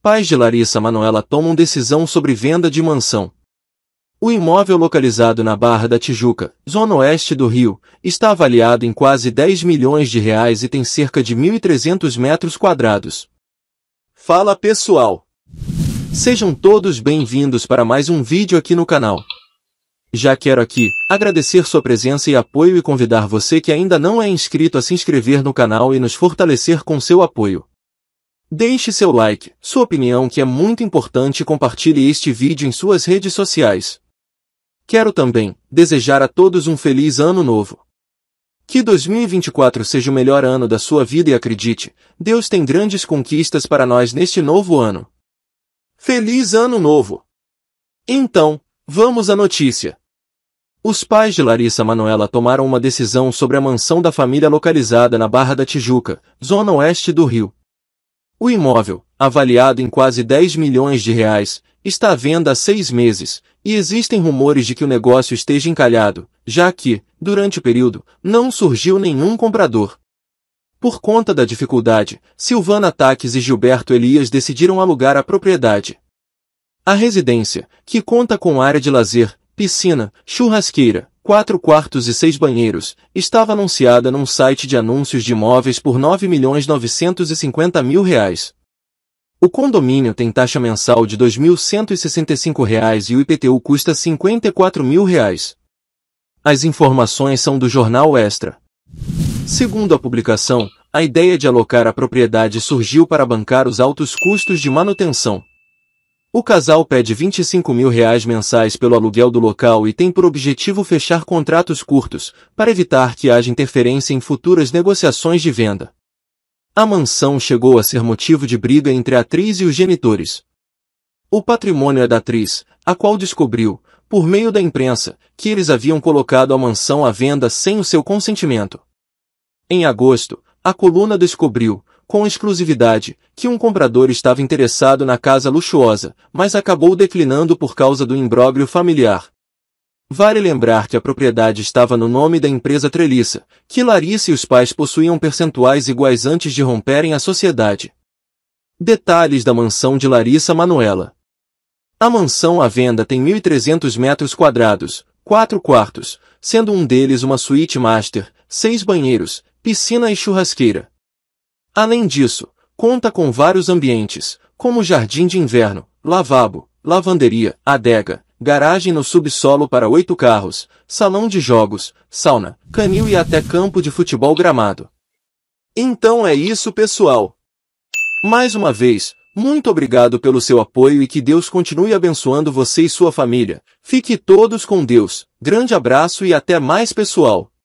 Pais de Larissa Manoela tomam decisão sobre venda de mansão. O imóvel localizado na Barra da Tijuca, zona oeste do Rio, está avaliado em quase 10 milhões de reais e tem cerca de 1.300 metros quadrados. Fala pessoal! Sejam todos bem-vindos para mais um vídeo aqui no canal. Já quero aqui agradecer sua presença e apoio e convidar você que ainda não é inscrito a se inscrever no canal e nos fortalecer com seu apoio. Deixe seu like, sua opinião que é muito importante e compartilhe este vídeo em suas redes sociais. Quero também desejar a todos um feliz ano novo. Que 2024 seja o melhor ano da sua vida e acredite, Deus tem grandes conquistas para nós neste novo ano. Feliz ano novo! Então, vamos à notícia. Os pais de Larissa Manoela tomaram uma decisão sobre a mansão da família localizada na Barra da Tijuca, zona oeste do Rio, o imóvel, avaliado em quase 10 milhões de reais, está à venda há seis meses, e existem rumores de que o negócio esteja encalhado, já que, durante o período, não surgiu nenhum comprador. Por conta da dificuldade, Silvana Taques e Gilberto Elias decidiram alugar a propriedade. A residência, que conta com área de lazer, piscina, churrasqueira, quatro quartos e seis banheiros, estava anunciada num site de anúncios de imóveis por R$ 9.950.000. Reais. O condomínio tem taxa mensal de R$ 2.165 reais e o IPTU custa R$ 54.000. Reais. As informações são do jornal Extra. Segundo a publicação, a ideia de alocar a propriedade surgiu para bancar os altos custos de manutenção, o casal pede 25 mil reais mensais pelo aluguel do local e tem por objetivo fechar contratos curtos, para evitar que haja interferência em futuras negociações de venda. A mansão chegou a ser motivo de briga entre a atriz e os genitores. O patrimônio é da atriz, a qual descobriu, por meio da imprensa, que eles haviam colocado a mansão à venda sem o seu consentimento. Em agosto, a coluna descobriu, com exclusividade, que um comprador estava interessado na casa luxuosa, mas acabou declinando por causa do imbróglio familiar. Vale lembrar que a propriedade estava no nome da empresa Treliça, que Larissa e os pais possuíam percentuais iguais antes de romperem a sociedade. Detalhes da mansão de Larissa Manuela A mansão à venda tem 1.300 metros quadrados, quatro quartos, sendo um deles uma suíte master, seis banheiros, piscina e churrasqueira. Além disso, conta com vários ambientes, como jardim de inverno, lavabo, lavanderia, adega, garagem no subsolo para oito carros, salão de jogos, sauna, canil e até campo de futebol gramado. Então é isso, pessoal. Mais uma vez, muito obrigado pelo seu apoio e que Deus continue abençoando você e sua família. Fique todos com Deus. Grande abraço e até mais, pessoal.